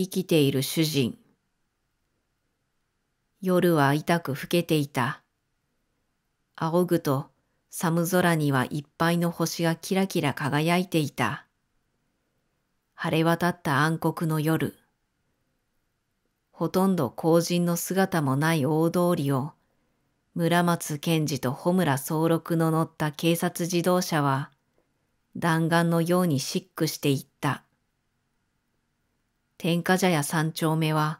生きている主人。夜は痛く老けていた。仰ぐと寒空にはいっぱいの星がキラキラ輝いていた。晴れ渡った暗黒の夜。ほとんど公人の姿もない大通りを、村松賢治と穂村総六の乗った警察自動車は、弾丸のようにシックしていった。天下茶屋三丁目は、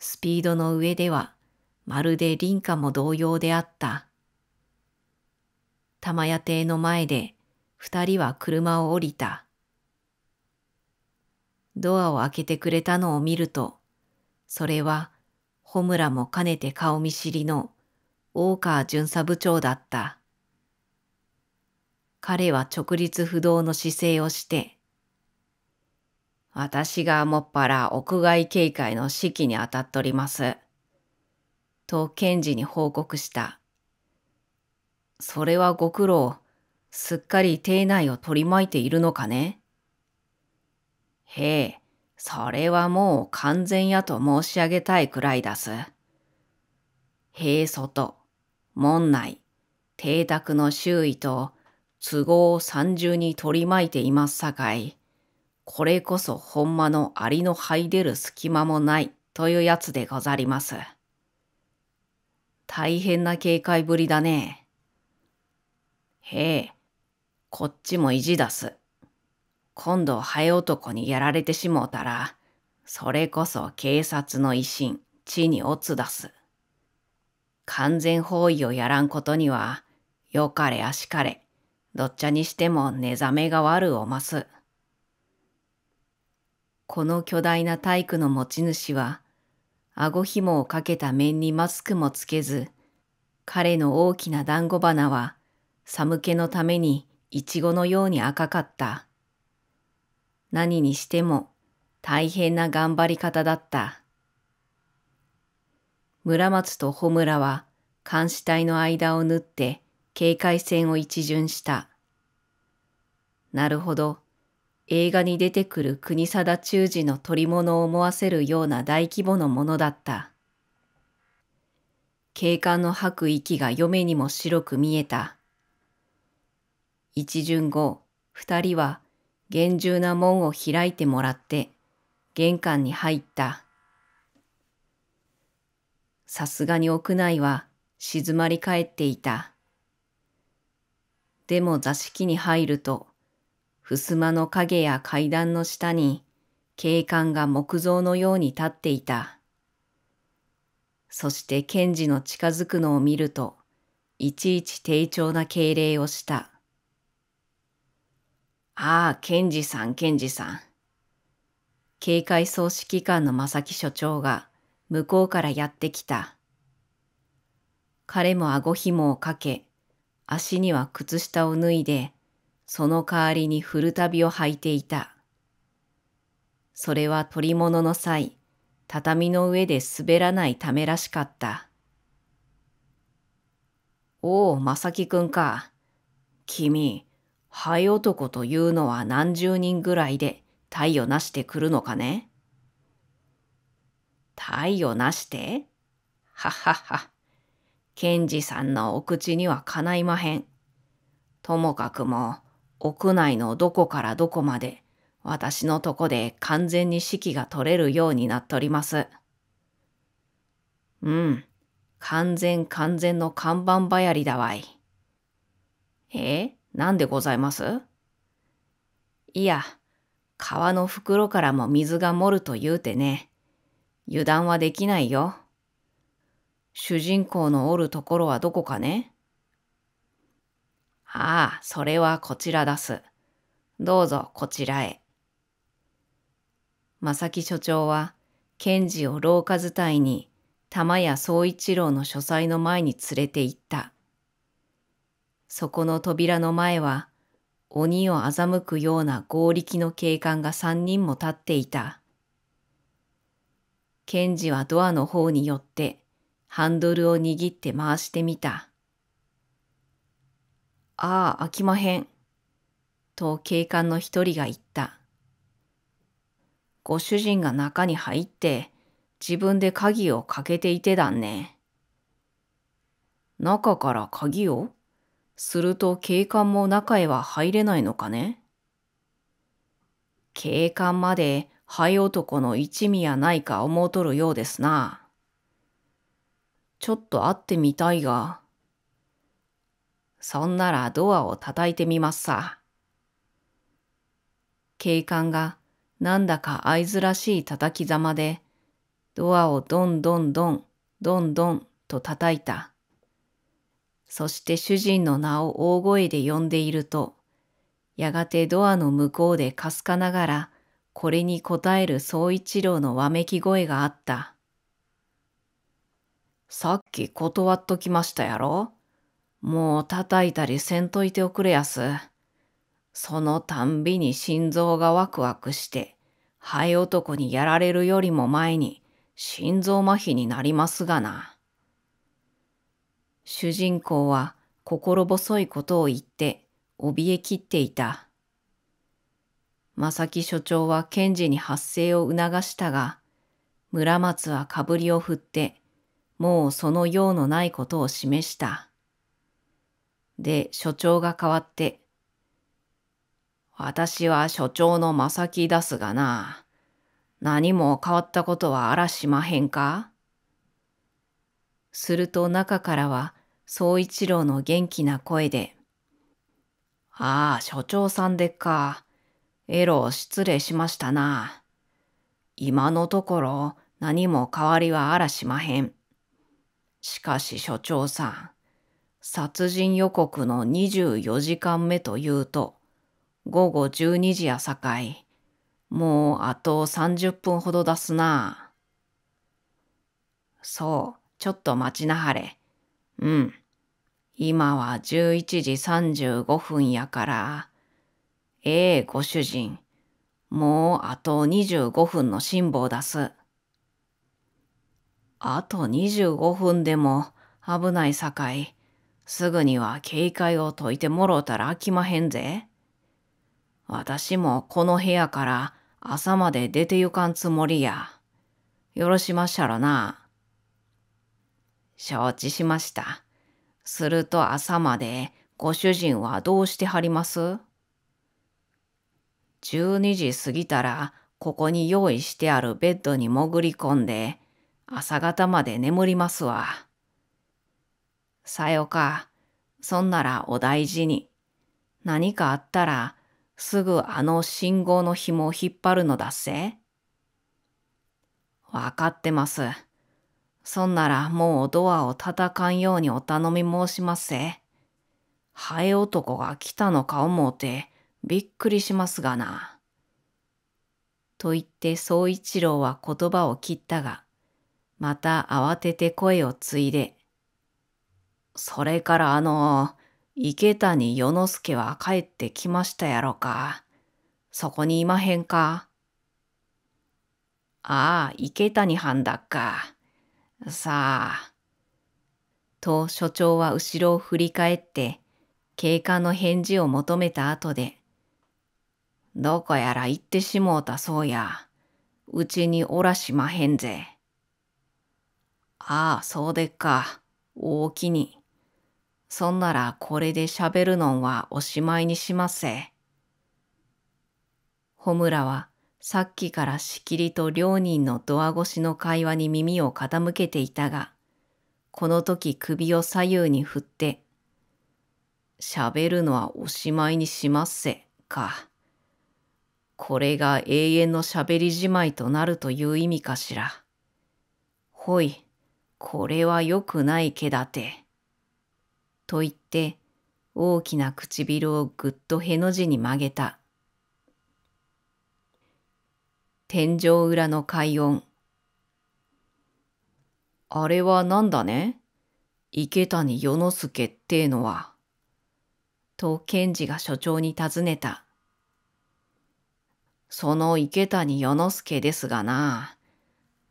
スピードの上では、まるで林家も同様であった。玉屋邸の前で、二人は車を降りた。ドアを開けてくれたのを見ると、それは、穂村も兼ねて顔見知りの大川巡査部長だった。彼は直立不動の姿勢をして、私がもっぱら屋外警戒の指揮にあたっとります。と検事に報告した。それはご苦労。すっかり邸内を取り巻いているのかねへえ、それはもう完全やと申し上げたいくらいだす。へえ、外、門内、邸宅の周囲と都合三重に取り巻いていますさかい。これこそほんまのアリの這い出る隙間もないというやつでござります。大変な警戒ぶりだね。へえ、こっちも意地出す。今度ハエ男にやられてしもうたら、それこそ警察の威信、地に落つ出す。完全包囲をやらんことには、よかれあしかれ、どっちゃにしても寝覚めが悪を増ます。この巨大な体育の持ち主は、顎紐をかけた面にマスクもつけず、彼の大きな団子花は、寒気のためにイチゴのように赤かった。何にしても大変な頑張り方だった。村松と穂村は監視隊の間を縫って警戒線を一巡した。なるほど。映画に出てくる国定忠治の取り物を思わせるような大規模のものだった。警官の吐く息が嫁にも白く見えた。一巡後、二人は厳重な門を開いてもらって玄関に入った。さすがに屋内は静まり返っていた。でも座敷に入ると、襖の影や階段の下に警官が木造のように立っていた。そして検事の近づくのを見ると、いちいち丁重な敬礼をした。ああ、検事さん、検事さん。警戒総指揮官の正木所長が向こうからやってきた。彼も顎紐をかけ、足には靴下を脱いで、その代わりに古旅を履いていた。それは取り物の際、畳の上で滑らないためらしかった。おお、まさきくんか。君、灰男というのは何十人ぐらいで体をなしてくるのかね体をなしてははは。ケンジさんのお口にはかないまへん。ともかくも、屋内のどこからどこまで、私のとこで完全に指揮が取れるようになっております。うん、完全完全の看板ばやりだわい。えなんでございますいや、川の袋からも水が漏ると言うてね。油断はできないよ。主人公のおるところはどこかねああ、それはこちら出す。どうぞこちらへ。正木所長は、検事を廊下伝いに、玉屋総一郎の書斎の前に連れて行った。そこの扉の前は、鬼を欺くような合力の警官が三人も立っていた。検事はドアの方に寄って、ハンドルを握って回してみた。ああ、飽きまへん。と警官の一人が言った。ご主人が中に入って自分で鍵をかけていてだんね。中から鍵をすると警官も中へは入れないのかね警官まで灰男の一味やないか思うとるようですな。ちょっと会ってみたいが、そんならドアを叩いてみますさ。警官がなんだか合図らしい叩きざまで、ドアをどんどんどん、どんどんと叩いた。そして主人の名を大声で呼んでいると、やがてドアの向こうでかすかながら、これに応える総一郎のわめき声があった。さっき断っときましたやろもう叩いたりせんといておくれやす。そのたんびに心臓がワクワクして、灰男にやられるよりも前に心臓麻痺になりますがな。主人公は心細いことを言って怯えきっていた。正木所長は検事に発声を促したが、村松はかぶりを振って、もうその用のないことを示した。で所長が変わって、私は所長の正木だすがな、何も変わったことはあらしまへんかすると中からは、総一郎の元気な声で、ああ、所長さんでっか。エロ、失礼しましたな。今のところ何も変わりはあらしまへん。しかし所長さん、殺人予告の24時間目というと、午後12時やさかい、もうあと30分ほど出すな。そう、ちょっと待ちなはれ。うん。今は11時35分やから、ええご主人、もうあと25分の辛抱出す。あと25分でも危ないさかい。すぐには警戒を解いてもろうたら飽きまへんぜ。私もこの部屋から朝まで出て行かんつもりや。よろしまっしゃろな。承知しました。すると朝までご主人はどうしてはります ?12 時過ぎたらここに用意してあるベッドに潜り込んで朝方まで眠りますわ。さよか。そんならお大事に。何かあったら、すぐあの信号の紐を引っ張るのだっせ。わかってます。そんならもうドアを叩かんようにお頼み申しますせ。ハエ男が来たのか思うてびっくりしますがな。と言って宗一郎は言葉を切ったが、また慌てて声を継いで、それからあの、池谷与之助は帰ってきましたやろか。そこにいまへんか。ああ、池谷藩だっか。さあ。と所長は後ろを振り返って、警官の返事を求めた後で、どこやら行ってしもうたそうや。うちにおらしまへんぜ。ああ、そうでっか。大きに。そんならこれで喋るのんはおしまいにしまっせ。むらはさっきからしきりと両人のドア越しの会話に耳を傾けていたが、この時首を左右に振って、喋るのはおしまいにしまっせ、か。これが永遠の喋りじまいとなるという意味かしら。ほい、これは良くないけだて。と言って大きな唇をぐっとへの字に曲げた。天井裏の快音。あれはなんだね池谷世之助ってのは。と賢治が所長に尋ねた。その池谷世之助ですがな。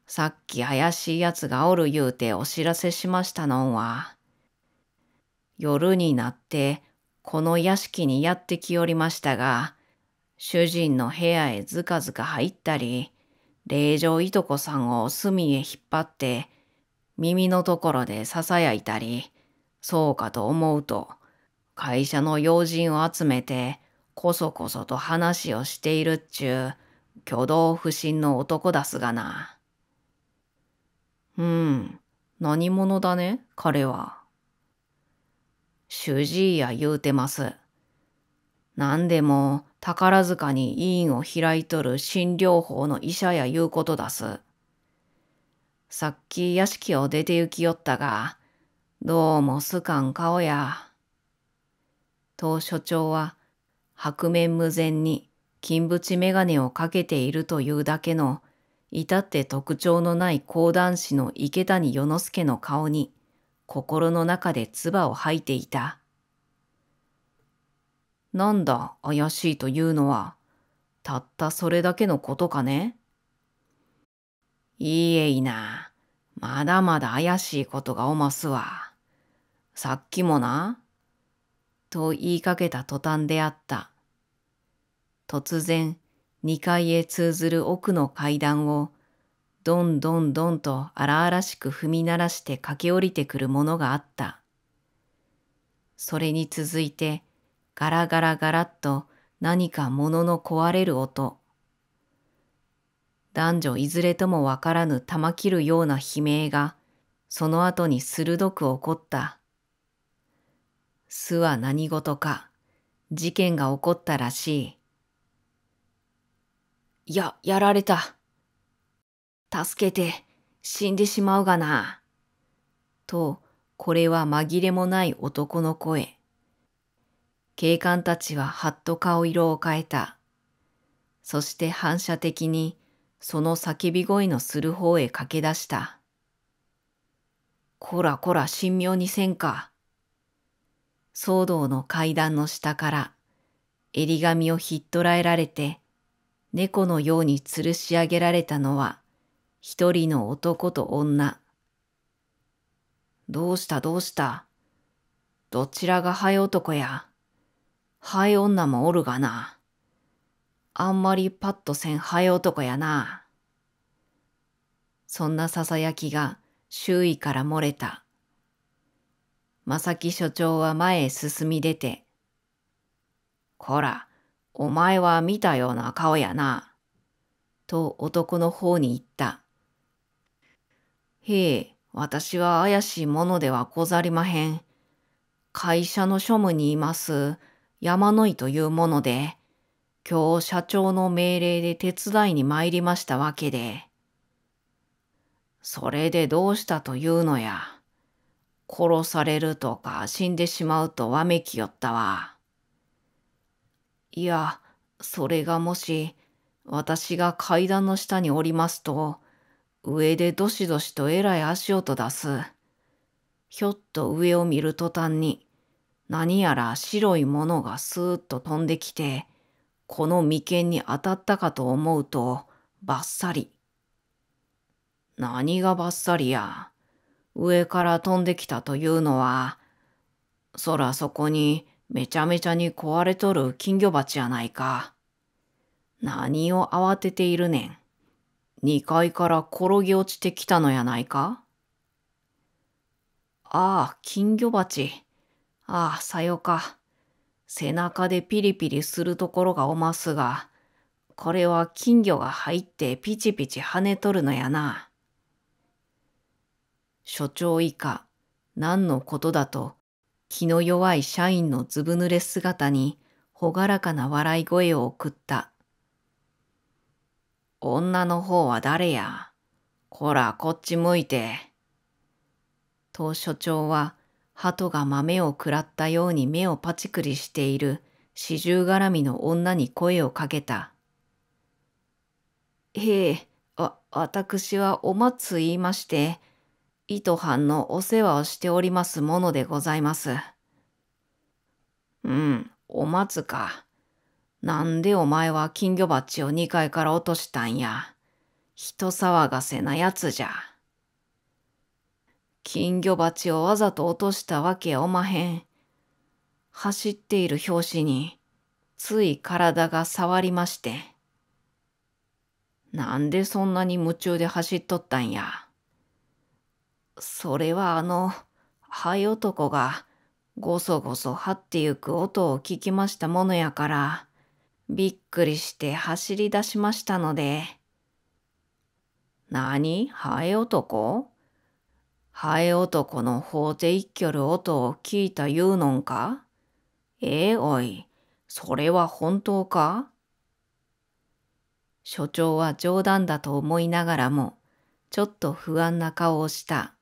さっき怪しい奴がおる言うてお知らせしましたのんは、夜になってこの屋敷にやってきおりましたが、主人の部屋へずかずか入ったり、霊場いとこさんを隅へ引っ張って、耳のところで囁いたり、そうかと思うと、会社の要人を集めて、こそこそと話をしているっちゅう、挙動不審の男だすがな。うん、何者だね、彼は。主治医や言うてます。何でも宝塚に委員を開いとる診療法の医者や言うことだす。さっき屋敷を出て行きよったが、どうもすかん顔や。と所長は白面無前に金縁眼鏡をかけているというだけの至って特徴のない講談師の池谷与之助の顔に心の中で唾を吐いていた。なんだ怪しいというのは、たったそれだけのことかねいいえいな。まだまだ怪しいことがおますわ。さっきもな。と言いかけた途端であった。突然、二階へ通ずる奥の階段をどんどんどんと荒々しく踏み鳴らして駆け下りてくるものがあった。それに続いて、ガラガラガラッと何か物の壊れる音。男女いずれともわからぬ玉切るような悲鳴が、その後に鋭く起こった。巣は何事か、事件が起こったらしい。や、やられた。助けて、死んでしまうがな。と、これは紛れもない男の声。警官たちははっと顔色を変えた。そして反射的にその叫び声のする方へ駆け出した。こらこら神妙にせんか。騒動の階段の下から襟紙をひっ捕らえられて猫のように吊るし上げられたのは一人の男と女。どうしたどうしたどちらがハエ男や。ハエ女もおるがな。あんまりパッとせんハエ男やな。そんな囁きが周囲から漏れた。正木所長は前へ進み出て、こら、お前は見たような顔やな。と男の方に言った。へえ、私は怪しいものではござりまへん。会社の庶務にいます、山野井というもので、今日社長の命令で手伝いに参りましたわけで。それでどうしたというのや。殺されるとか死んでしまうとわめきよったわ。いや、それがもし、私が階段の下におりますと、上でどしどしとえらい足音出す。ひょっと上を見る途端に、何やら白いものがスーッと飛んできて、この眉間に当たったかと思うと、ばっさり。何がばっさりや。上から飛んできたというのは、そらそこにめちゃめちゃに壊れとる金魚鉢やないか。何を慌てているねん。2階から転げ落ちてきたのやないかああ、金魚鉢。ああ、さよか。背中でピリピリするところがおますが、これは金魚が入ってピチピチ跳ねとるのやな。所長以下、何のことだと、気の弱い社員のずぶ濡れ姿に、朗らかな笑い声を送った。女の方は誰やこら、こっち向いて。と所長は、鳩が豆を食らったように目をパチクリしている四十絡みの女に声をかけた。へえ、わ、私はお松言いまして、糸藩のお世話をしておりますものでございます。うん、お松か。なんでお前は金魚鉢を2階から落としたんや。人騒がせなやつじゃ。金魚鉢をわざと落としたわけおまへん。走っている拍子に、つい体が触りまして。なんでそんなに夢中で走っとったんや。それはあの、灰男が、ごそごそ張ってゆく音を聞きましたものやから、びっくりして走り出しましたので。何ハエ男ハエ男の法廷一挙る音を聞いた言うのんかええー、おい、それは本当か所長は冗談だと思いながらも、ちょっと不安な顔をした。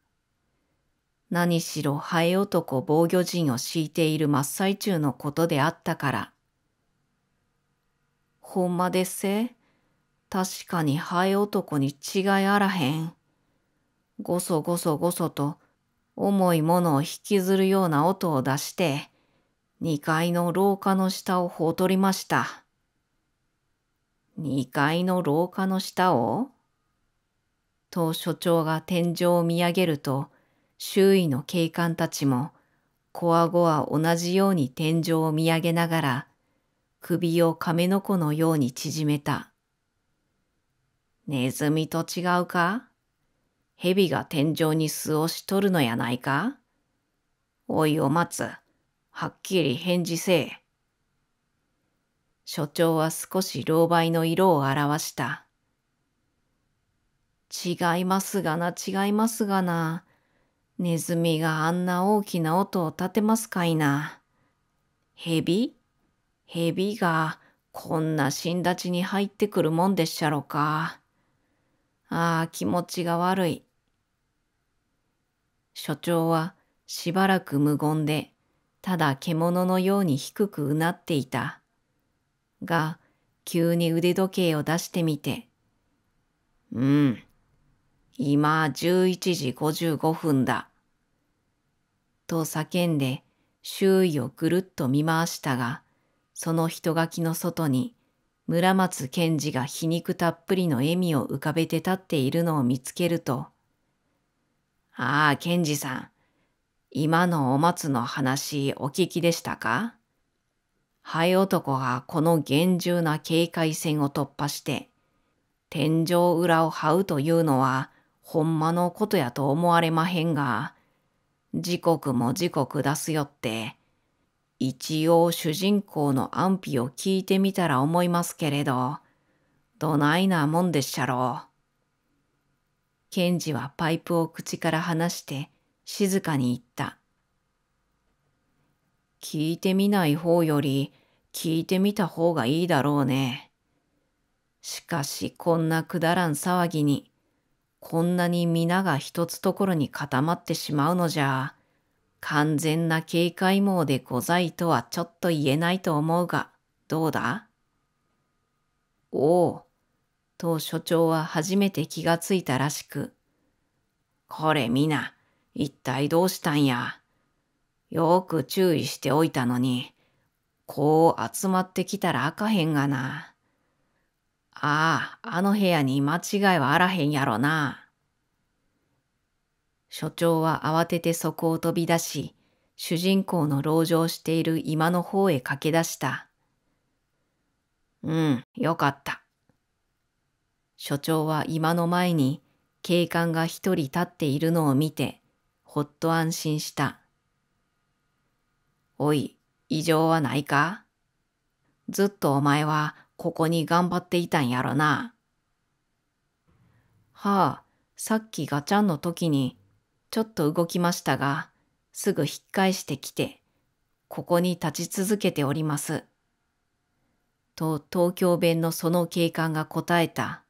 何しろハエ男防御陣を敷いている真っ最中のことであったから、ほんまでっせ。確かにハエ男に違いあらへん。ごそごそごそと重いものを引きずるような音を出して、二階の廊下の下をほとりました。2階の廊下の下をと所長が天井を見上げると、周囲の警官たちも、こわごわ同じように天井を見上げながら、首を亀の子のように縮めた。ネズミと違うか蛇が天井に巣をしとるのやないかおいを待つ。はっきり返事せえ。所長は少し狼狽の色を表した。違いますがな、違いますがな。ネズミがあんな大きな音を立てますかいな。蛇蛇がこんな死んだちに入ってくるもんでっしゃろか。ああ、気持ちが悪い。所長はしばらく無言で、ただ獣のように低くうなっていた。が、急に腕時計を出してみて、うん、今11時55分だ。と叫んで周囲をぐるっと見回したが、その人垣の外に村松賢治が皮肉たっぷりの笑みを浮かべて立っているのを見つけると、ああ、賢治さん、今のお松の話お聞きでしたかハエ男がこの厳重な警戒線を突破して、天井裏を這うというのは、ほんまのことやと思われまへんが、時刻も時刻出すよって、一応主人公の安否を聞いてみたら思いますけれど、どないなもんでっしゃろう。ケンジはパイプを口から離して静かに言った。聞いてみない方より聞いてみた方がいいだろうね。しかしこんなくだらん騒ぎに、こんなに皆が一つところに固まってしまうのじゃ、完全な警戒網でございとはちょっと言えないと思うが、どうだおお、と所長は初めて気がついたらしく。これみな、一体どうしたんや。よく注意しておいたのに、こう集まってきたらあかへんがな。ああ、あの部屋に間違いはあらへんやろな。所長は慌ててそこを飛び出し、主人公の籠城している今の方へ駆け出した。うん、よかった。所長は居間の前に警官が一人立っているのを見て、ほっと安心した。おい、異常はないかずっとお前はここに頑張っていたんやろな。はあ、さっきガチャンの時にちょっと動きましたが、すぐ引っ返してきて、ここに立ち続けております。と東京弁のその警官が答えた。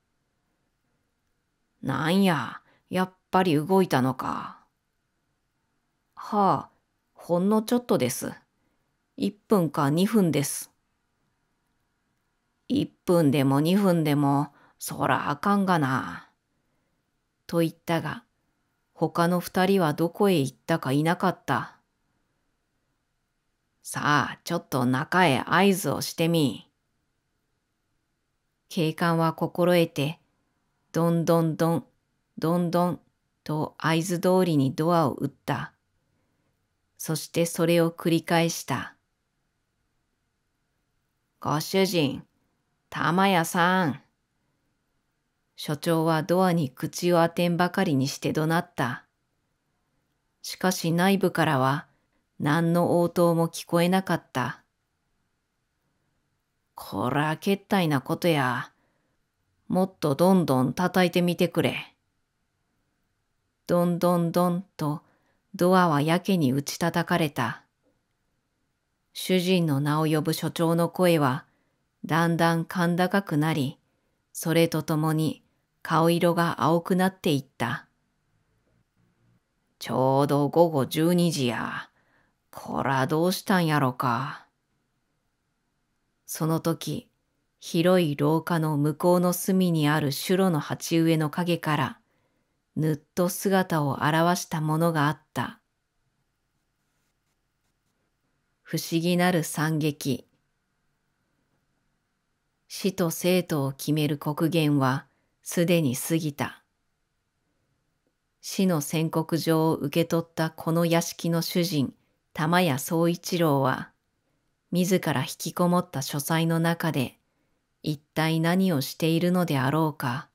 なんや、やっぱり動いたのか。はあ、ほんのちょっとです。1分か2分です。1分でも2分でも、そらあかんがな。と言ったが、他の二人はどこへ行ったかいなかった。さあ、ちょっと中へ合図をしてみ。警官は心得て、どんどんどん、どんどんと合図通りにドアを打った。そしてそれを繰り返した。ご主人、玉屋さん。所長はドアに口を当てんばかりにして怒鳴った。しかし内部からは何の応答も聞こえなかった。こら、けったいなことや。もっとどんどん叩いてみてくれ。どんどんどんとドアはやけに打ち叩かれた。主人の名を呼ぶ所長の声はだんだん甲高くなり、それとともに顔色が青くなっていった。ちょうど午後十二時や。こらどうしたんやろか。その時、広い廊下の向こうの隅にある白の鉢植えの陰から、ぬっと姿を現したものがあった。不思議なる惨劇。死と生とを決める刻限は、すでに過ぎた。死の宣告状を受け取ったこの屋敷の主人、玉屋宗一郎は、自ら引きこもった書斎の中で、一体何をしているのであろうか。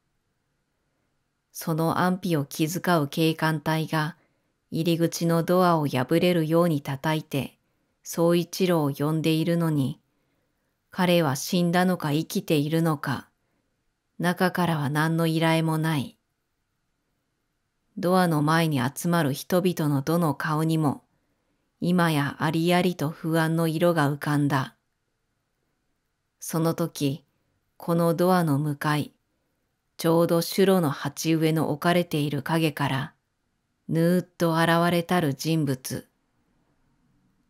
その安否を気遣う警官隊が、入り口のドアを破れるように叩いて、宗一郎を呼んでいるのに、彼は死んだのか生きているのか、中からは何の依頼もない。ドアの前に集まる人々のどの顔にも、今やありありと不安の色が浮かんだ。その時、このドアの向かい、ちょうど白の鉢植えの置かれている影から、ぬーっと現れたる人物。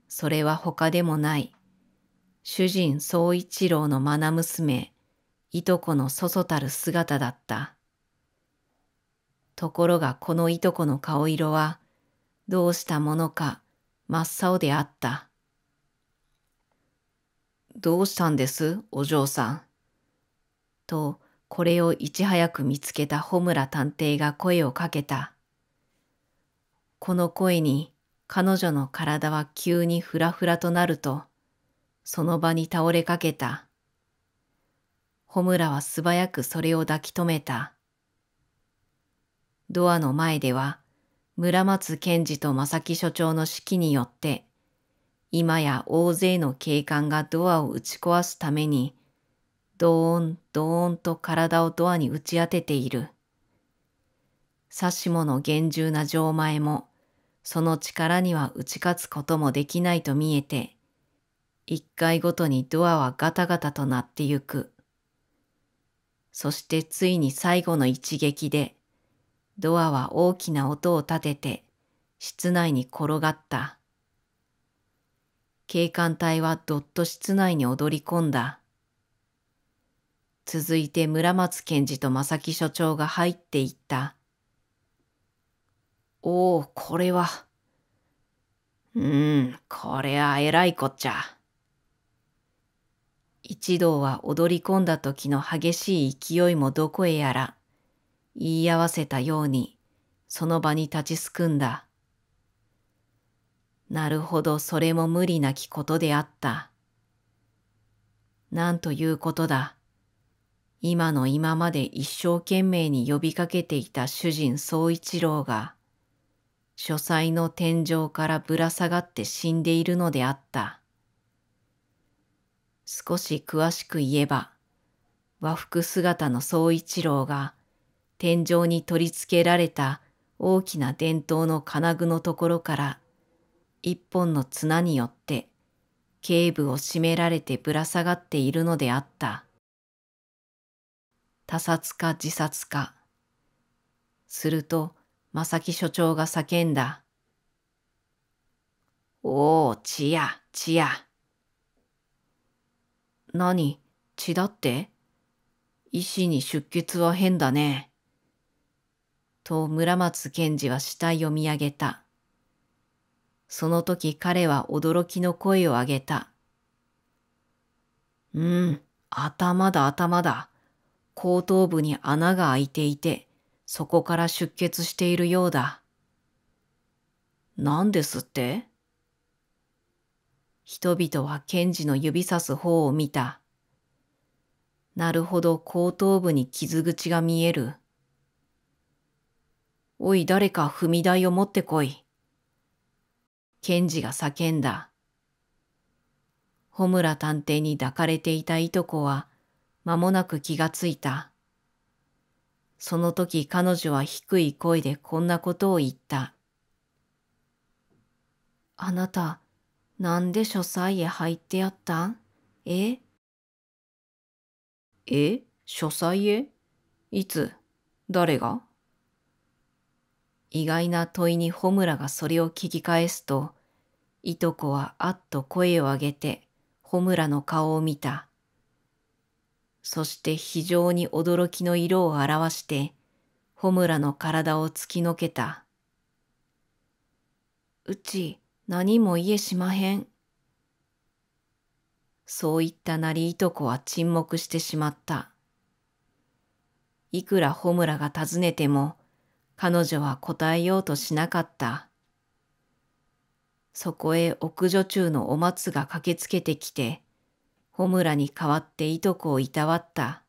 それは他でもない、主人総一郎の愛娘、いとこのそそたる姿だった。ところがこのいとこの顔色は、どうしたものか真っ青であった。どうしたんですお嬢さん。と、これをいち早く見つけた穂村探偵が声をかけた。この声に彼女の体は急にふらふらとなると、その場に倒れかけた。穂村は素早くそれを抱き留めた。ドアの前では、村松賢治と正木所長の指揮によって、今や大勢の警官がドアを打ち壊すために、ドーン、ドーンと体をドアに打ち当てている。さしもの厳重な錠前も、その力には打ち勝つこともできないと見えて、一回ごとにドアはガタガタとなってゆく。そしてついに最後の一撃で、ドアは大きな音を立てて、室内に転がった。警官隊はどっと室内に踊り込んだ。続いて村松検事と正木所長が入っていった。おお、これは。うん、これはえらいこっちゃ。一同は踊り込んだ時の激しい勢いもどこへやら、言い合わせたように、その場に立ちすくんだ。なるほど、それも無理なきことであった。なんということだ。今の今まで一生懸命に呼びかけていた主人総一郎が、書斎の天井からぶら下がって死んでいるのであった。少し詳しく言えば、和服姿の総一郎が天井に取り付けられた大きな伝統の金具のところから一本の綱によって頸部を締められてぶら下がっているのであった。他殺か自殺か。すると、正木所長が叫んだ。おお、ちや、ちや。何血だって医師に出血は変だね。と村松賢治は死体を見上げた。その時彼は驚きの声を上げた。うん、頭だ頭だ。後頭部に穴が開いていて、そこから出血しているようだ。何ですって人々は賢治の指さす方を見た。なるほど後頭部に傷口が見える。おい誰か踏み台を持ってこい。賢治が叫んだ。穂村探偵に抱かれていたいとこは間もなく気がついた。その時彼女は低い声でこんなことを言った。あなた、なんで書斎へ入ってやったんええ書斎へいつ誰が意外な問いに穂村がそれを聞き返すと、いとこはあっと声を上げて穂村の顔を見た。そして非常に驚きの色を表して、穂村の体を突きのけた。うち、何も言えしまへん。そういったなりいとこは沈黙してしまった。いくら穂村が尋ねても、彼女は答えようとしなかった。そこへ奥女中のお松が駆けつけてきて、穂村に代わっていとこをいたわった。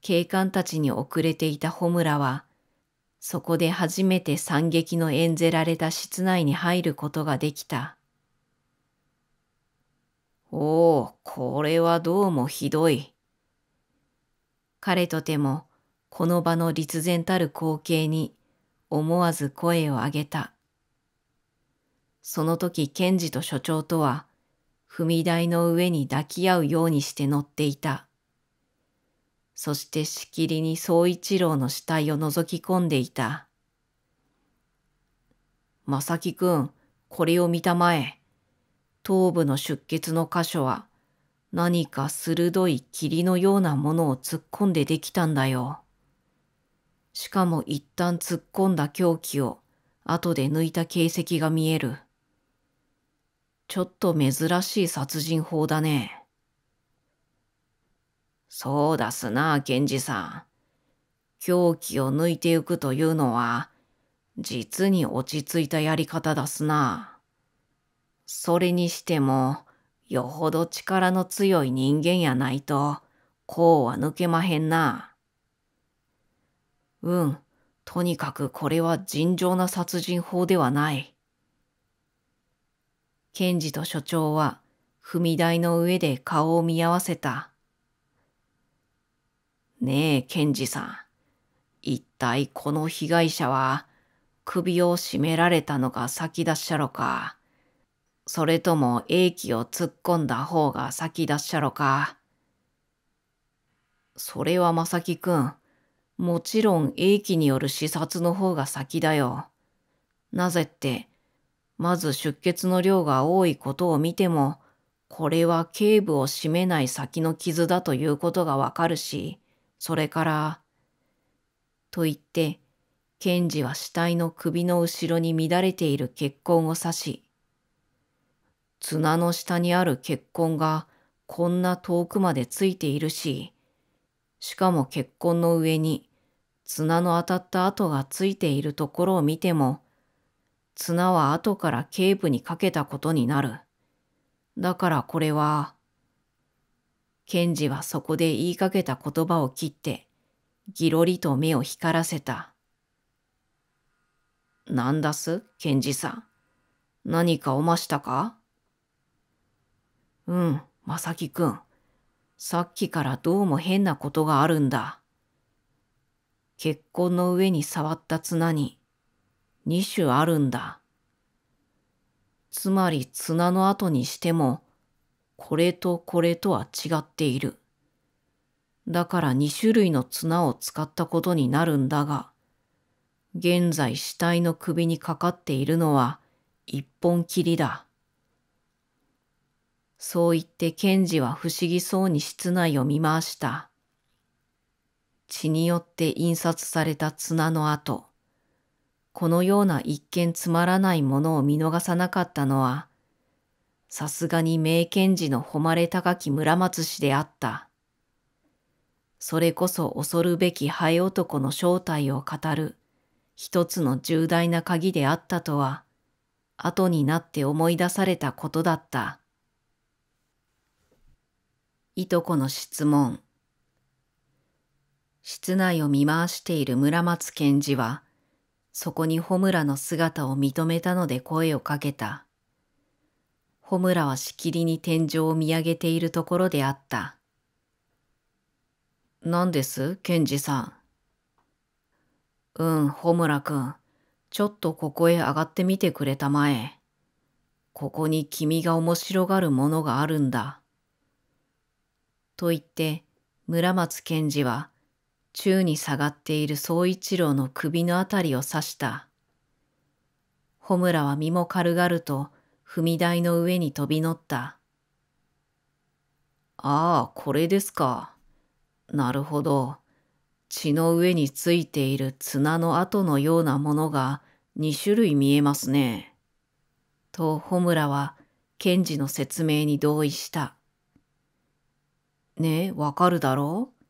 警官たちに遅れていた穂村は、そこで初めて惨劇の演ぜられた室内に入ることができた。おお、これはどうもひどい。彼とてもこの場の立然たる光景に思わず声を上げた。その時検事と所長とは踏み台の上に抱き合うようにして乗っていた。そしてしきりに総一郎の死体を覗き込んでいた。正木くん、これを見たまえ。頭部の出血の箇所は何か鋭い霧のようなものを突っ込んでできたんだよ。しかも一旦突っ込んだ凶器を後で抜いた形跡が見える。ちょっと珍しい殺人法だね。そうだすな、源氏さん。狂気を抜いてゆくというのは、実に落ち着いたやり方だすな。それにしても、よほど力の強い人間やないと、こうは抜けまへんな。うん、とにかくこれは尋常な殺人法ではない。検事と所長は踏み台の上で顔を見合わせた。ねえ、ンジさん。一体この被害者は首を絞められたのが先だっしゃろか。それとも英気を突っ込んだ方が先だっしゃろか。それはまさきくん。もちろん英気による視察の方が先だよ。なぜって、まず出血の量が多いことを見ても、これは頸部を締めない先の傷だということがわかるし、それから、と言って、検事は死体の首の後ろに乱れている血痕を刺し、綱の下にある血痕がこんな遠くまでついているし、しかも血痕の上に綱の当たった跡がついているところを見ても、綱は後から警部にかけたことになる。だからこれは、ンジはそこで言いかけた言葉を切って、ぎろりと目を光らせた。なんだす、ンジさん。何かおましたかうん、まさきくん。さっきからどうも変なことがあるんだ。結婚の上に触った綱に2種あるんだ。つまり綱の後にしてもこれとこれとは違っている。だから2種類の綱を使ったことになるんだが、現在死体の首にかかっているのは一本きりだ。そう言って賢治は不思議そうに室内を見回した。血によって印刷された綱の跡。このような一見つまらないものを見逃さなかったのは、さすがに名賢治の誉れ高き村松氏であった。それこそ恐るべきハエ男の正体を語る一つの重大な鍵であったとは、後になって思い出されたことだった。いとこの質問。室内を見回している村松賢治は、そこに穂村の姿を認めたので声をかけた。むらはしきりに天井を見上げているところであった。何ですケンジさん。うん、穂村くん。ちょっとここへ上がってみてくれたまえ。ここに君が面白がるものがあるんだ。と言って、村松賢治は、宙に下がっている総一郎の首のあたりを刺した。むらは身も軽々と踏み台の上に飛び乗った。ああ、これですか。なるほど。血の上についている綱の跡のようなものが2種類見えますね。と、穂村は、検事の説明に同意した。ねえ、わかるだろう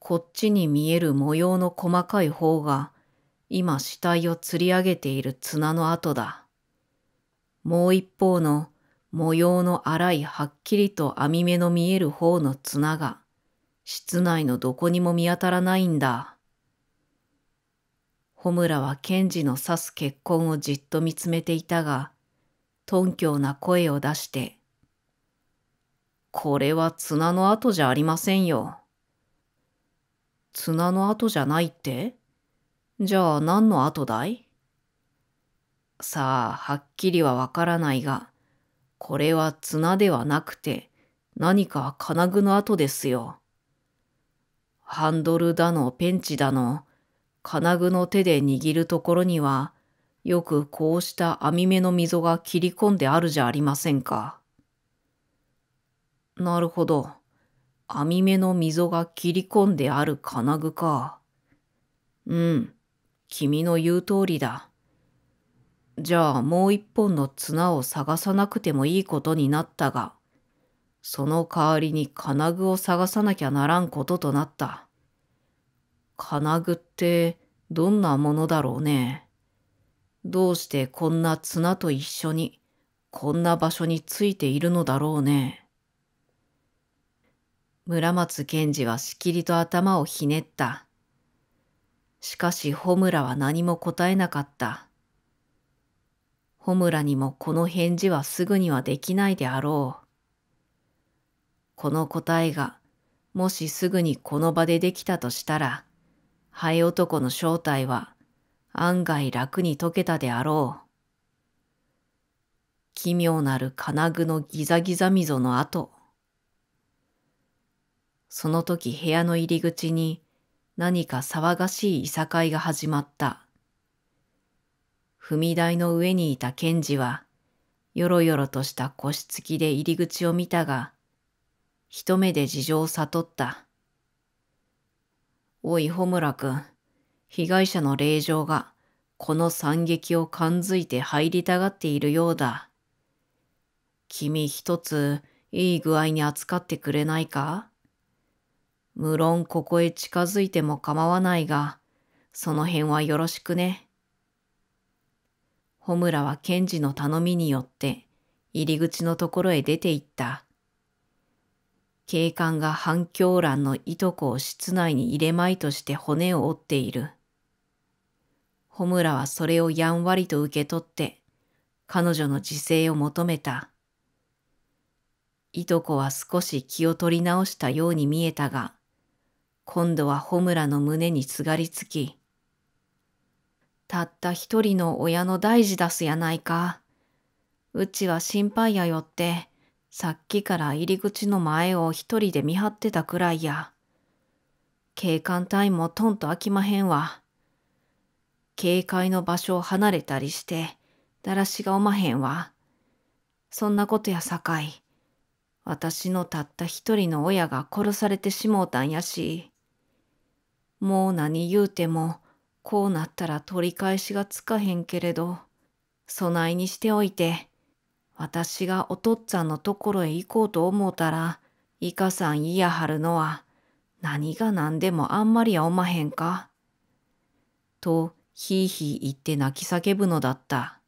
こっちに見える模様の細かい方が、今死体を吊り上げている綱の跡だ。もう一方の模様の荒いはっきりと網目の見える方の綱が室内のどこにも見当たらないんだ。ホムラは賢治の刺す結婚をじっと見つめていたが、頓強な声を出して、これは綱の跡じゃありませんよ。綱の跡じゃないってじゃあ何の跡だいさあ、はっきりはわからないが、これは綱ではなくて、何か金具の跡ですよ。ハンドルだの、ペンチだの、金具の手で握るところには、よくこうした網目の溝が切り込んであるじゃありませんか。なるほど。網目の溝が切り込んである金具か。うん。君の言う通りだ。じゃあもう一本の綱を探さなくてもいいことになったが、その代わりに金具を探さなきゃならんこととなった。金具ってどんなものだろうね。どうしてこんな綱と一緒にこんな場所についているのだろうね。村松賢治はしきりと頭をひねった。しかし穂村は何も答えなかった。穂村にもこの返事はすぐにはできないであろう。この答えが、もしすぐにこの場でできたとしたら、ハエ男の正体は案外楽に解けたであろう。奇妙なる金具のギザギザ溝の跡。その時部屋の入り口に何か騒がしいいさかいが始まった。踏み台の上にいた検事は、よろよろとした腰つきで入り口を見たが、一目で事情を悟った。おい、穂村君、被害者の令状が、この惨劇を感づいて入りたがっているようだ。君一つ、いい具合に扱ってくれないか無論ここへ近づいても構わないが、その辺はよろしくね。穂村は検事の頼みによって入り口のところへ出て行った。警官が反響欄のいとこを室内に入れまいとして骨を折っている。穂村はそれをやんわりと受け取って、彼女の自制を求めた。いとこは少し気を取り直したように見えたが、今度は穂村の胸にすがりつき、たった一人の親の大事だすやないか。うちは心配やよって、さっきから入り口の前を一人で見張ってたくらいや。警官隊もとんと飽きまへんわ。警戒の場所を離れたりして、だらしがおまへんわ。そんなことやさかい、私のたった一人の親が殺されてしもうたんやし。もう何言うても、こうなったら取り返しがつかへんけれど、そないにしておいて、私がおとっつぁんのところへ行こうと思うたら、いかさんいやはるのは、何が何でもあんまりやおまへんか。と、ひいひい言って泣き叫ぶのだった。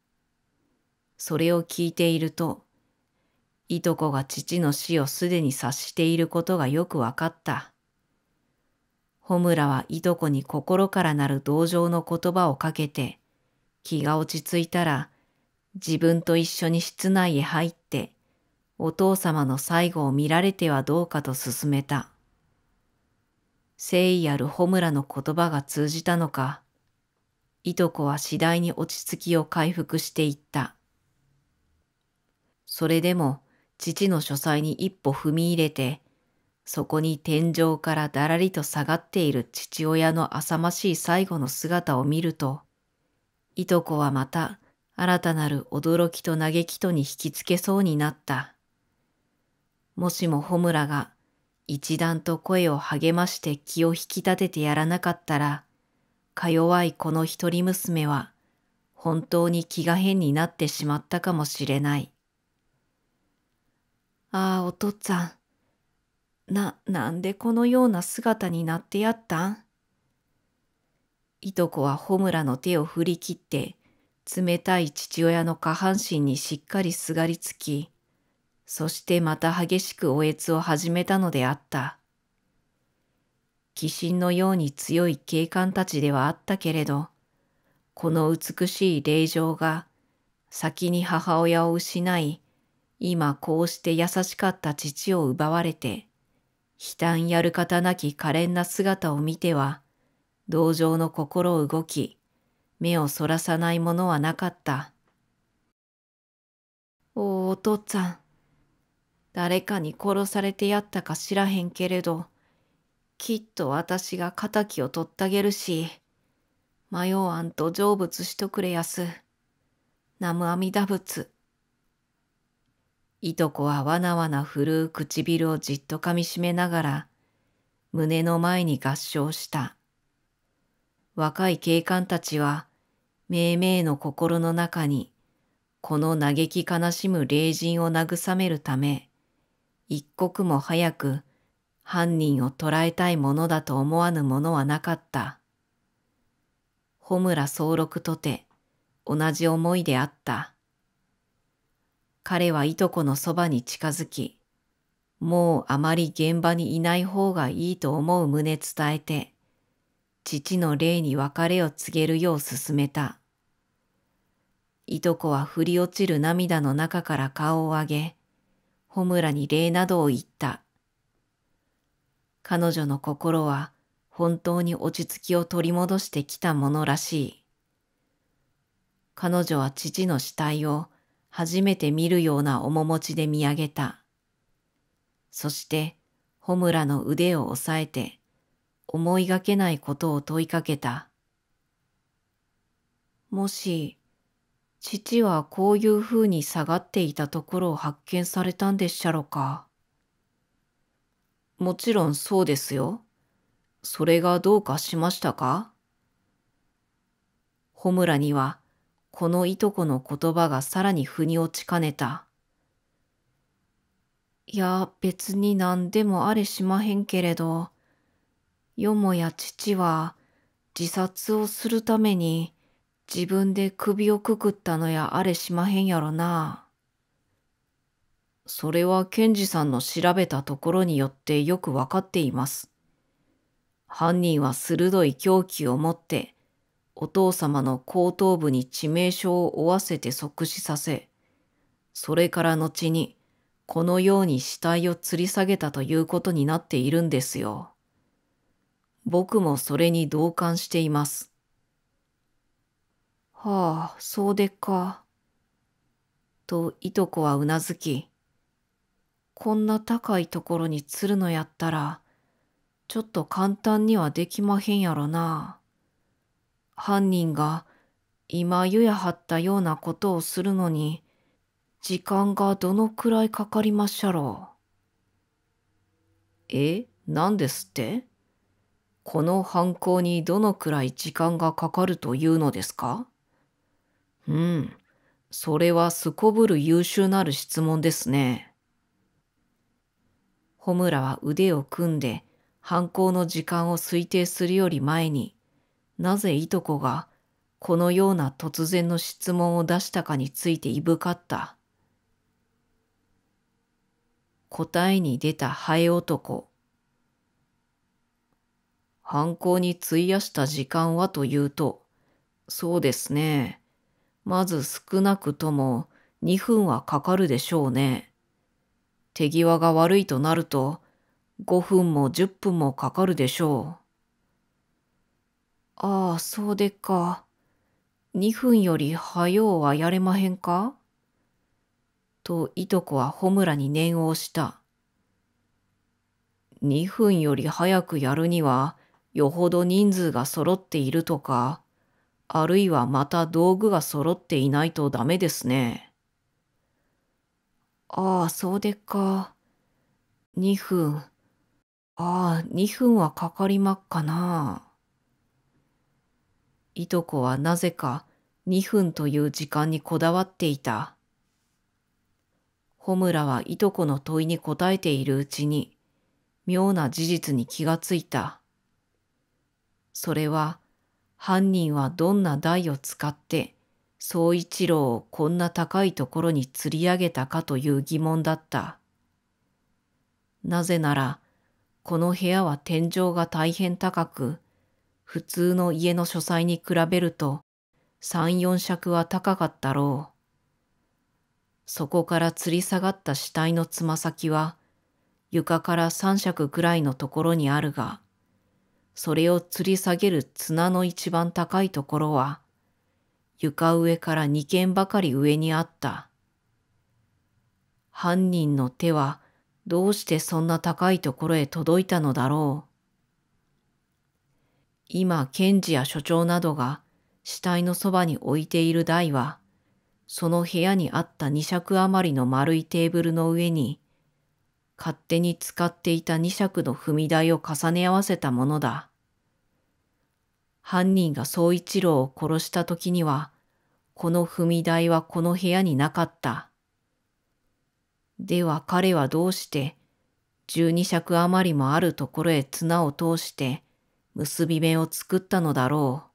それを聞いていると、いとこが父の死をすでに察していることがよくわかった。むらはいとこに心からなる同情の言葉をかけて、気が落ち着いたら、自分と一緒に室内へ入って、お父様の最後を見られてはどうかと勧めた。誠意あるむらの言葉が通じたのか、いとこは次第に落ち着きを回復していった。それでも、父の書斎に一歩踏み入れて、そこに天井からだらりと下がっている父親の浅ましい最後の姿を見ると、いとこはまた新たなる驚きと嘆きとに引きつけそうになった。もしも穂村が一段と声を励まして気を引き立ててやらなかったら、か弱いこの一人娘は本当に気が変になってしまったかもしれない。ああ、お父っつぁん、な、なんでこのような姿になってやったんいとこは穂村の手を振り切って、冷たい父親の下半身にしっかりすがりつき、そしてまた激しくおえつを始めたのであった。鬼神のように強い警官たちではあったけれど、この美しい霊場が、先に母親を失い、今こうして優しかった父を奪われて、悲嘆やる方なき可憐な姿を見ては、同情の心を動き、目をそらさないものはなかった。おお、お父っつぁん。誰かに殺されてやったか知らへんけれど、きっと私が仇を取ったげるし、迷わんと成仏しとくれやす。南無阿弥陀仏。いとこはわなわな震るう唇をじっとかみしめながら、胸の前に合唱した。若い警官たちは、めいめいの心の中に、この嘆き悲しむ霊人を慰めるため、一刻も早く犯人を捕らえたいものだと思わぬものはなかった。穂村総六とて同じ思いであった。彼はいとこのそばに近づき、もうあまり現場にいない方がいいと思う旨伝えて、父の霊に別れを告げるよう勧めた。いとこは降り落ちる涙の中から顔を上げ、ほむらに礼などを言った。彼女の心は本当に落ち着きを取り戻してきたものらしい。彼女は父の死体を初めて見るような面持ちで見上げた。そして、ホムラの腕を押さえて、思いがけないことを問いかけた。もし、父はこういうふうに下がっていたところを発見されたんでっしゃろか。もちろんそうですよ。それがどうかしましたかホムラにはこのいとこの言葉がさらに腑に落ちかねた。いや、別に何でもあれしまへんけれど、よもや父は自殺をするために自分で首をくくったのやあれしまへんやろな。それは検事さんの調べたところによってよくわかっています。犯人は鋭い狂気を持ってお父様の後頭部に致命傷を負わせて即死させ、それから後にこのように死体を吊り下げたということになっているんですよ。僕もそれに同感しています。はあ、そうでっか。といとこはうなずき、こんな高いところに吊るのやったら、ちょっと簡単にはできまへんやろな。犯人が今湯やはったようなことをするのに時間がどのくらいかかりまっしゃろう。え何ですってこの犯行にどのくらい時間がかかるというのですかうん、それはすこぶる優秀なる質問ですね。穂村は腕を組んで犯行の時間を推定するより前になぜいとこがこのような突然の質問を出したかについていぶかった。答えに出たハエ男。犯行に費やした時間はというと、そうですね。まず少なくとも2分はかかるでしょうね。手際が悪いとなると5分も10分もかかるでしょう。ああ、そうでっか。2分より早うはやれまへんかといとこはほむらに念を押した。2分より早くやるには、よほど人数が揃っているとか、あるいはまた道具が揃っていないとダメですね。ああ、そうでっか。2分。ああ、2分はかかりまっかな。いとこはなぜか2分という時間にこだわっていた。むらはいとこの問いに答えているうちに、妙な事実に気がついた。それは、犯人はどんな台を使って、総一郎をこんな高いところに釣り上げたかという疑問だった。なぜなら、この部屋は天井が大変高く、普通の家の書斎に比べると三四尺は高かったろう。そこから吊り下がった死体のつま先は床から三尺くらいのところにあるが、それを吊り下げる綱の一番高いところは床上から二軒ばかり上にあった。犯人の手はどうしてそんな高いところへ届いたのだろう。今検事や所長などが死体のそばに置いている台は、その部屋にあった二尺余りの丸いテーブルの上に、勝手に使っていた二尺の踏み台を重ね合わせたものだ。犯人が総一郎を殺した時には、この踏み台はこの部屋になかった。では彼はどうして、12尺余りもあるところへ綱を通して、結び目を作ったのだろう。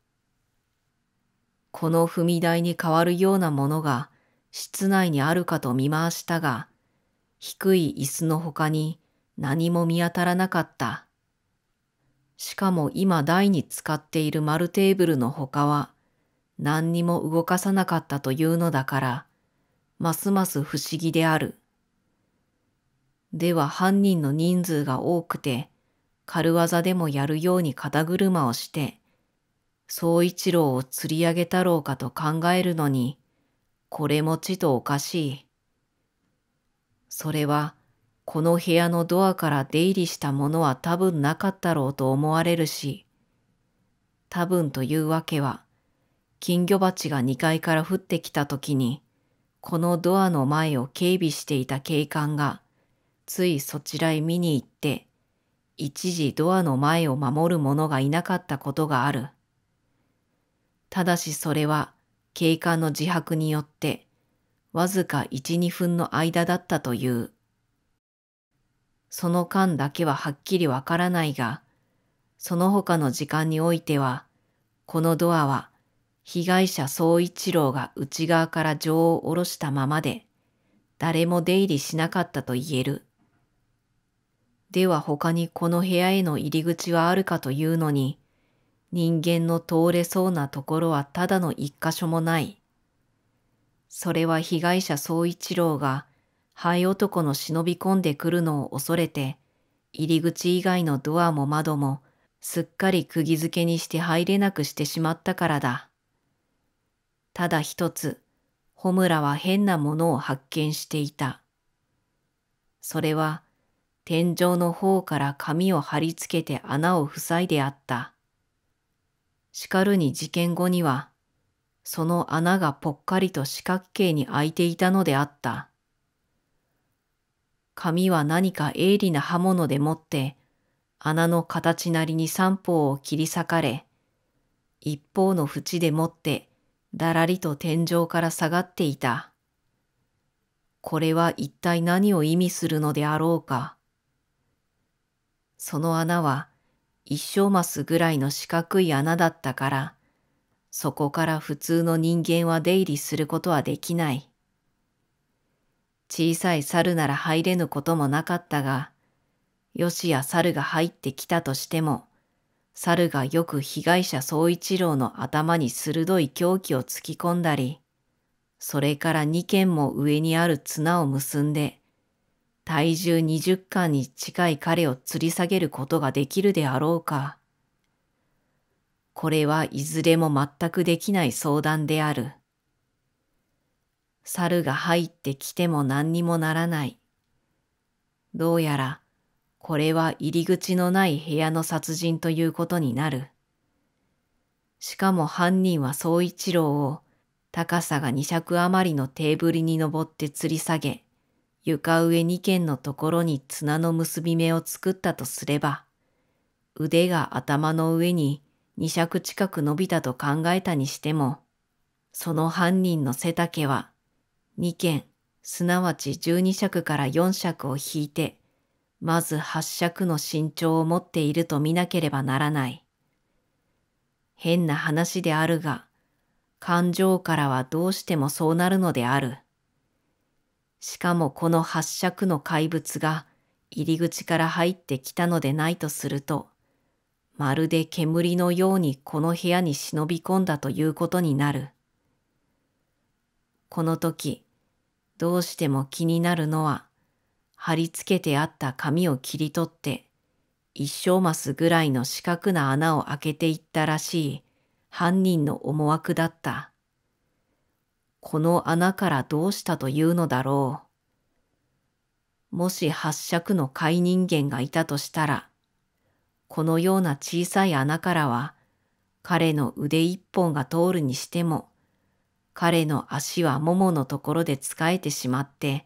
この踏み台に変わるようなものが室内にあるかと見回したが、低い椅子の他に何も見当たらなかった。しかも今台に使っている丸テーブルの他は何にも動かさなかったというのだから、ますます不思議である。では犯人の人数が多くて、軽業でもやるように肩車をして、総一郎を釣り上げたろうかと考えるのに、これもちとおかしい。それは、この部屋のドアから出入りしたものは多分なかったろうと思われるし、多分というわけは、金魚鉢が2階から降ってきた時に、このドアの前を警備していた警官が、ついそちらへ見に行って、一時ドアの前を守る者がいなかったことがある。ただしそれは警官の自白によってわずか一、二分の間だったという。その間だけははっきりわからないが、その他の時間においては、このドアは被害者総一郎が内側から錠を下ろしたままで、誰も出入りしなかったと言える。では他にこの部屋への入り口はあるかというのに、人間の通れそうなところはただの一箇所もない。それは被害者総一郎が灰男の忍び込んでくるのを恐れて、入り口以外のドアも窓もすっかり釘付けにして入れなくしてしまったからだ。ただ一つ、ホムラは変なものを発見していた。それは天井の方から紙を貼り付けて穴を塞いであった。しかるに事件後には、その穴がぽっかりと四角形に開いていたのであった。紙は何か鋭利な刃物でもって、穴の形なりに三方を切り裂かれ、一方の縁でもって、だらりと天井から下がっていた。これは一体何を意味するのであろうか。その穴は一生マスぐらいの四角い穴だったから、そこから普通の人間は出入りすることはできない。小さい猿なら入れぬこともなかったが、よしや猿が入ってきたとしても、猿がよく被害者総一郎の頭に鋭い凶器を突き込んだり、それから二軒も上にある綱を結んで体重20巻に近い彼を吊り下げることができるであろうか。これはいずれも全くできない相談である。猿が入ってきても何にもならない。どうやら、これは入り口のない部屋の殺人ということになる。しかも犯人は総一郎を高さが二尺余りのテーブルに登って吊り下げ、床上二軒のところに綱の結び目を作ったとすれば、腕が頭の上に二尺近く伸びたと考えたにしても、その犯人の背丈は二軒、すなわち十二尺から四尺を引いて、まず八尺の身長を持っていると見なければならない。変な話であるが、感情からはどうしてもそうなるのである。しかもこの八尺の怪物が入り口から入ってきたのでないとすると、まるで煙のようにこの部屋に忍び込んだということになる。この時、どうしても気になるのは、貼り付けてあった紙を切り取って、一生マスぐらいの四角な穴を開けていったらしい犯人の思惑だった。この穴からどうしたというのだろう。もし八尺の怪人間がいたとしたら、このような小さい穴からは、彼の腕一本が通るにしても、彼の足はもものところで使えてしまって、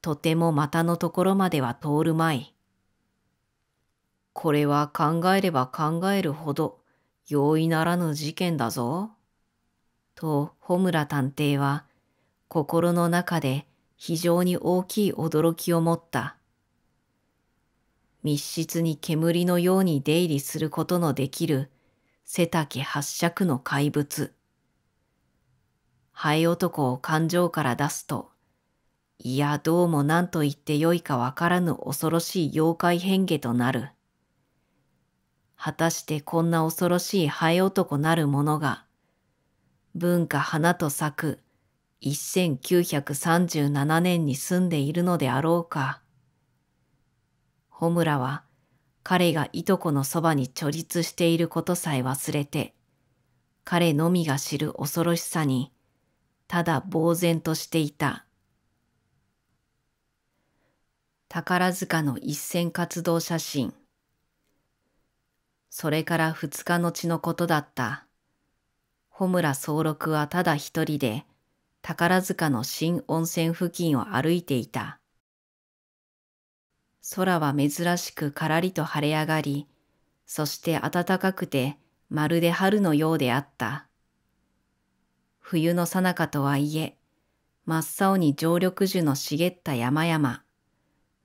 とても股のところまでは通るまい。これは考えれば考えるほど容易ならぬ事件だぞ。と穂村探偵は心の中で非常に大きい驚きを持った。密室に煙のように出入りすることのできる背丈八尺の怪物。エ男を感情から出すと、いやどうも何と言ってよいかわからぬ恐ろしい妖怪変化となる。果たしてこんな恐ろしいハエ男なるものが、文化花と咲く1937年に住んでいるのであろうか。穂村は彼がいとこのそばに貯立していることさえ忘れて、彼のみが知る恐ろしさに、ただ呆然としていた。宝塚の一戦活動写真。それから二日後のことだった。穂村総六はただ一人で宝塚の新温泉付近を歩いていた。空は珍しくからりと晴れ上がり、そして暖かくてまるで春のようであった。冬の最中とはいえ、真っ青に常緑樹の茂った山々、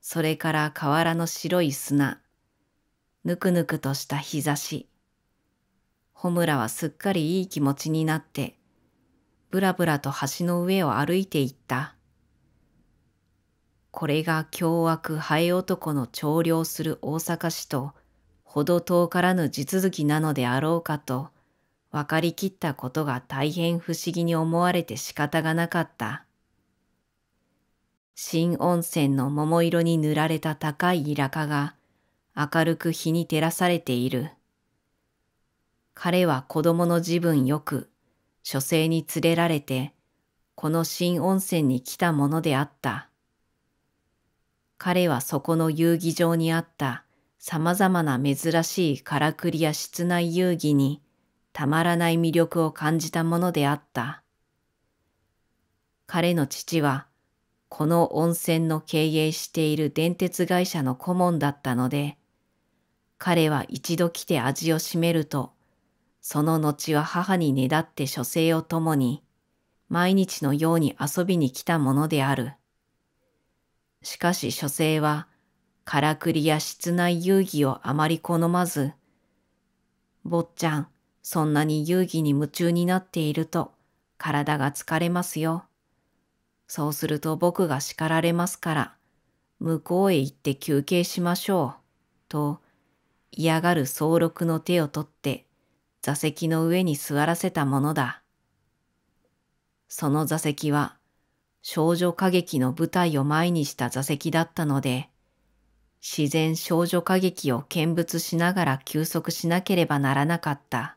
それから河原の白い砂、ぬくぬくとした日差し。ほむらはすっかりいい気持ちになって、ぶらぶらと橋の上を歩いていった。これが凶悪ハエ男の調領する大阪市と、ほど遠からぬ地続きなのであろうかと、分かりきったことが大変不思議に思われて仕方がなかった。新温泉の桃色に塗られた高いイラカが明るく日に照らされている。彼は子供の自分よく、書生に連れられて、この新温泉に来たものであった。彼はそこの遊技場にあった様々な珍しいからくりや室内遊戯にたまらない魅力を感じたものであった。彼の父は、この温泉の経営している電鉄会社の顧問だったので、彼は一度来て味を占めるとその後は母にねだって書生を共に、毎日のように遊びに来たものである。しかし書生は、からくりや室内遊戯をあまり好まず、坊ちゃん、そんなに遊戯に夢中になっていると体が疲れますよ。そうすると僕が叱られますから、向こうへ行って休憩しましょう。と、嫌がる総録の手を取って座席の上に座らせたものだ。その座席は少女歌劇の舞台を前にした座席だったので、自然少女歌劇を見物しながら休息しなければならなかった。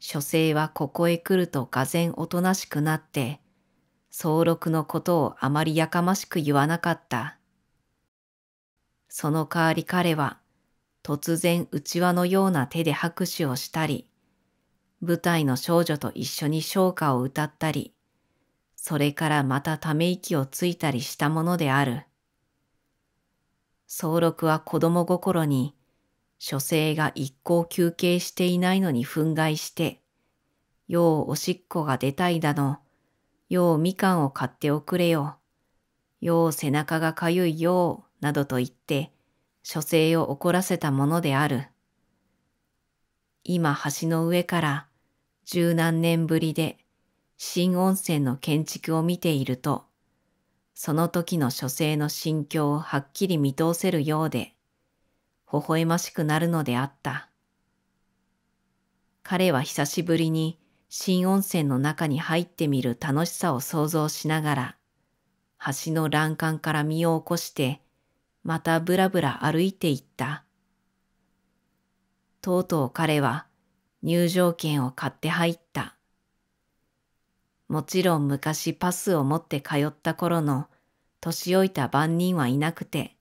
書生はここへ来るとがぜんおとなしくなって、総録のことをあまりやかましく言わなかった。その代わり彼は突然うちわのような手で拍手をしたり、舞台の少女と一緒に唱歌を歌ったり、それからまたため息をついたりしたものである。総六は子供心に、書生が一向休憩していないのに憤慨して、ようおしっこが出たいだの、ようみかんを買っておくれよ、よう背中がかゆいよ、などと言って、書生を怒らせたものである。今橋の上から十何年ぶりで新温泉の建築を見ていると、その時の書生の心境をはっきり見通せるようで、微笑ましくなるのであった。彼は久しぶりに新温泉の中に入ってみる楽しさを想像しながら、橋の欄干から身を起こしてまたぶらぶら歩いていった。とうとう彼は入場券を買って入った。もちろん昔パスを持って通った頃の年老いた番人はいなくて、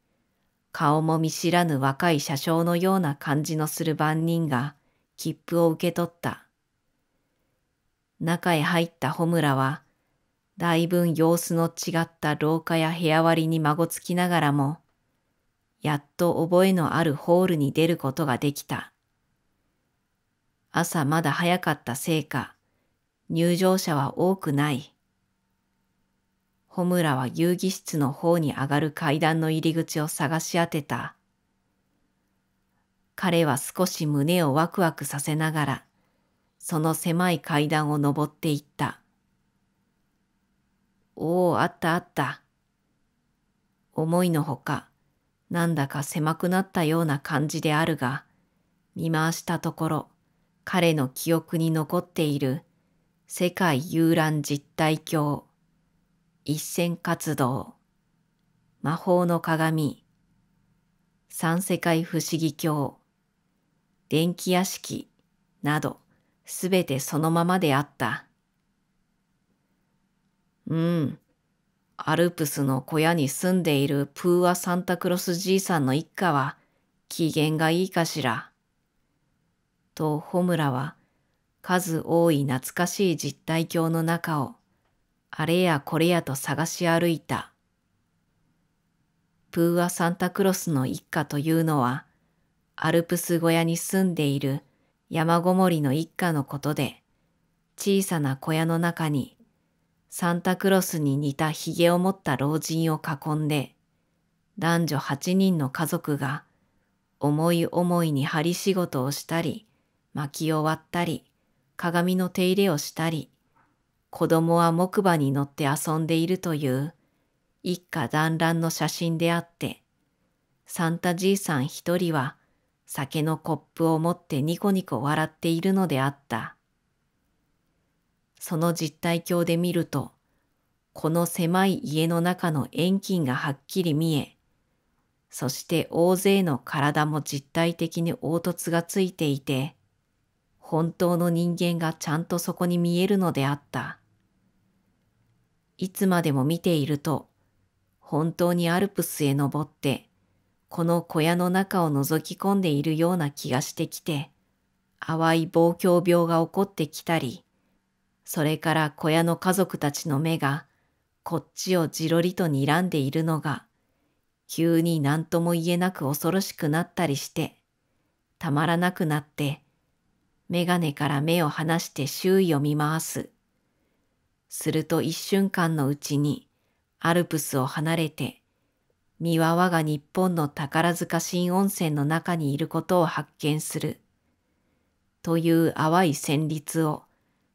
顔も見知らぬ若い車掌のような感じのする番人が切符を受け取った。中へ入ったムラは、だいぶ様子の違った廊下や部屋割りに孫つきながらも、やっと覚えのあるホールに出ることができた。朝まだ早かったせいか、入場者は多くない。ホムラは遊戯室の方に上がる階段の入り口を探し当てた。彼は少し胸をワクワクさせながら、その狭い階段を登っていった。おお、あったあった。思いのほか、なんだか狭くなったような感じであるが、見回したところ、彼の記憶に残っている世界遊覧実体鏡、一線活動、魔法の鏡、三世界不思議鏡、電気屋敷などすべてそのままであった。うん、アルプスの小屋に住んでいるプーアサンタクロスじいさんの一家は機嫌がいいかしら。とホムラは数多い懐かしい実体鏡の中をあれやこれやと探し歩いた。プーアサンタクロスの一家というのはアルプス小屋に住んでいる山ごもりの一家のことで小さな小屋の中にサンタクロスに似たひげを持った老人を囲んで、男女8人の家族が、思い思いに針仕事をしたり、薪を割ったり、鏡の手入れをしたり、子供は木馬に乗って遊んでいるという一家団らんの写真であって、サンタじいさん一人は酒のコップを持ってニコニコ笑っているのであった。その実体鏡で見ると、この狭い家の中の遠近がはっきり見え、そして大勢の体も実体的に凹凸がついていて、本当の人間がちゃんとそこに見えるのであった。いつまでも見ていると、本当にアルプスへ登って、この小屋の中を覗き込んでいるような気がしてきて、淡い望郷病が起こってきたり、それから小屋の家族たちの目が、こっちをじろりと睨んでいるのが、急に何とも言えなく恐ろしくなったりして、たまらなくなって、眼鏡から目を離して周囲を見回す。すると一瞬間のうちに、アルプスを離れて、三輪我が日本の宝塚新温泉の中にいることを発見する。という淡い旋律を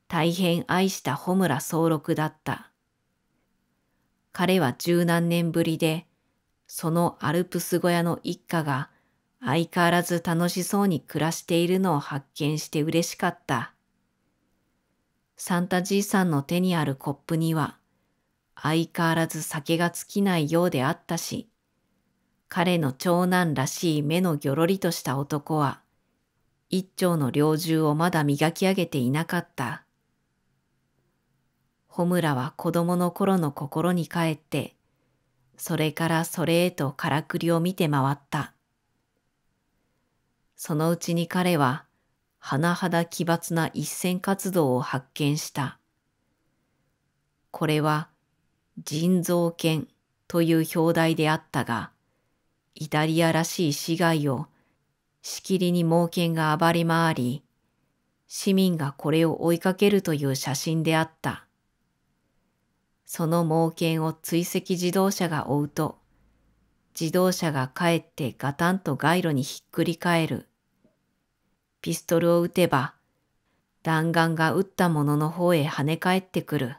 大変愛した穂村総六だった。彼は十何年ぶりで、そのアルプス小屋の一家が相変わらず楽しそうに暮らしているのを発見して嬉しかった。サンタじいさんの手にあるコップには、相変わらず酒が尽きないようであったし、彼の長男らしい目のぎょろりとした男は、一丁の猟銃をまだ磨き上げていなかった。穂村は子供の頃の心に帰って、それからそれへとからくりを見て回った。そのうちに彼は、甚だ奇抜な一線活動を発見した。これは、人造犬という表題であったが、イタリアらしい市街をしきりに猛犬が暴れ回り、市民がこれを追いかけるという写真であった。その猛犬を追跡自動車が追うと、自動車が帰ってガタンと街路にひっくり返る。ピストルを撃てば、弾丸が撃ったものの方へ跳ね返ってくる。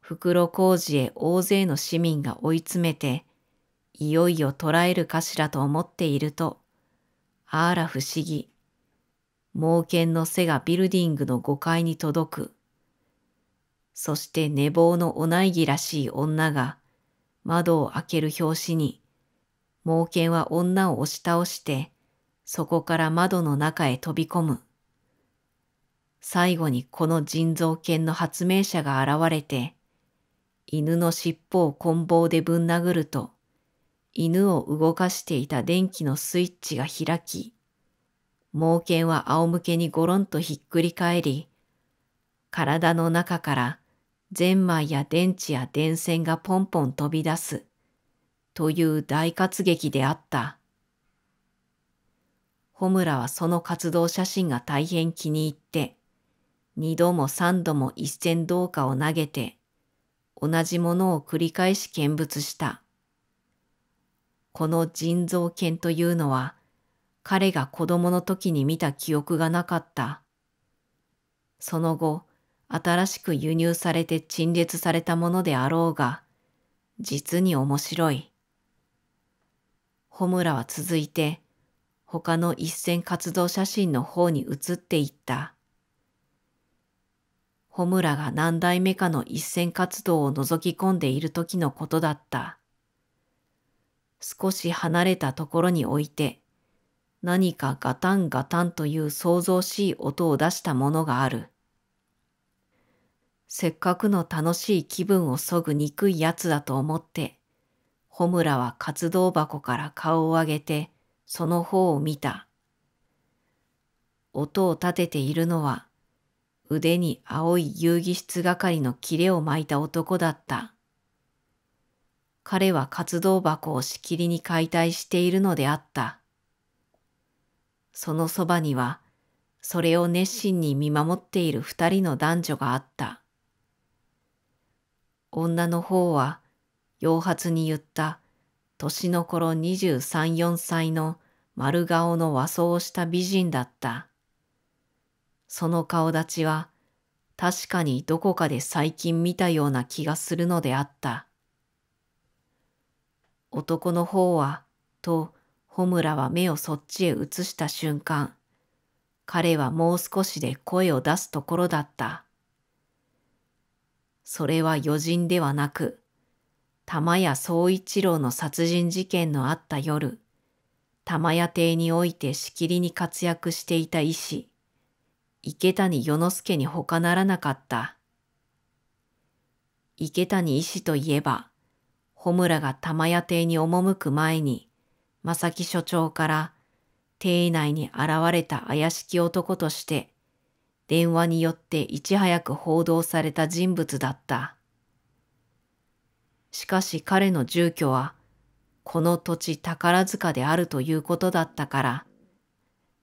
袋小路へ大勢の市民が追い詰めて、いよいよ捕らえるかしらと思っていると、あら不思議。猛犬の背がビルディングの5階に届く。そして寝坊のお内儀らしい女が、窓を開ける拍子に、猛犬は女を押し倒して、そこから窓の中へ飛び込む。最後にこの人造犬の発明者が現れて、犬の尻尾を棍棒でぶん殴ると、犬を動かしていた電気のスイッチが開き、猛犬は仰向けにごろんとひっくり返り、体の中からゼンマイや電池や電線がポンポン飛び出すという大活劇であった。ホムラはその活動写真が大変気に入って、二度も三度も一線銅貨を投げて、同じものを繰り返し見物した。この人造犬というのは、彼が子供の時に見た記憶がなかった。その後、新しく輸入されて陳列されたものであろうが、実に面白い。ホムラは続いて、他の一線活動写真の方に移っていった。ホムラが何代目かの一線活動を覗き込んでいる時のことだった。少し離れたところに置いて、何かガタンガタンという騒々しい音を出したものがある。せっかくの楽しい気分をそぐ憎いやつだと思って、ホムラは活動箱から顔を上げて、その方を見た。音を立てているのは、腕に青い遊戯室係の切れを巻いた男だった。彼は活動箱をしきりに解体しているのであった。そのそばには、それを熱心に見守っている二人の男女があった。女の方は、洋髪に言った、年の頃23、4歳の丸顔の和装をした美人だった。その顔立ちは、確かにどこかで最近見たような気がするのであった。男の方は、と、ホムラは目をそっちへ移した瞬間、彼はもう少しで声を出すところだった。それは余人ではなく、玉屋総一郎の殺人事件のあった夜、玉屋邸においてしきりに活躍していた医師、池谷与之助に他ならなかった。池谷医師といえば、穂村が玉屋邸に赴く前に、正木所長から、邸内に現れた怪しき男として、電話によっていち早く報道された人物だった。しかし彼の住居は、この土地宝塚であるということだったから、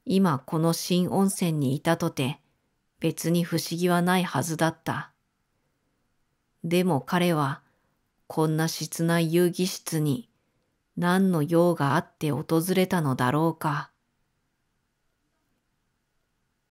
今この新温泉にいたとて、別に不思議はないはずだった。でも彼は、こんな室内遊戯室に何の用があって訪れたのだろうか。